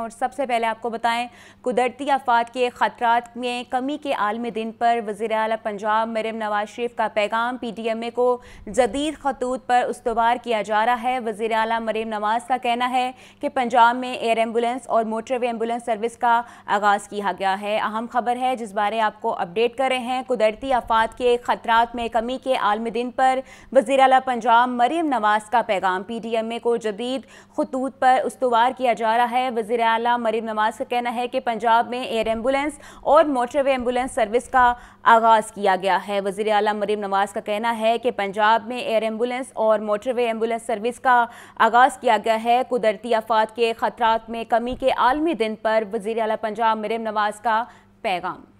और सबसे पहले आपको बताएं कुदरती आफात के ख़तरा में कमी के आलमी दिन पर वज़ी अल पंजाब मरियम नवाज शरीफ का पैगाम पी टी एम ए को जदीद खतूत पर उसवार किया जा रहा है वज़ी अल मरियम नवाज का कहना है कि पंजाब में एयर एम्बुलेंस और मोटरवे एम्बुलेंस सर्विस का आगाज़ किया गया है अहम खबर है जिस बारे आपको अपडेट कर रहे हैं कुदरती आफात के ख़तरा में कमी के आलमी दिन पर वज़ी अल पंजाब मरियम नवाज का पैगाम पी टी एम ए को जदीद खतूत पर उसवार किया जा रहा है वज़ी वजीर मरीम नवाज का कहना है कि पंजाब में एयर एम्बुलेंस और मोटरवे एम्बुलेंस सर्विस का आगाज़ किया गया है वजीर अला मरीम नवाज का कहना है कि पंजाब में एयर एम्बुलेंस और मोटरवे एम्बुलेंस सर्विस का आगाज़ किया गया है कुदरती आफात के ख़तरात में कमी के आलमी दिन पर वजीर अला पंजाब मरीम नवाज का पैगाम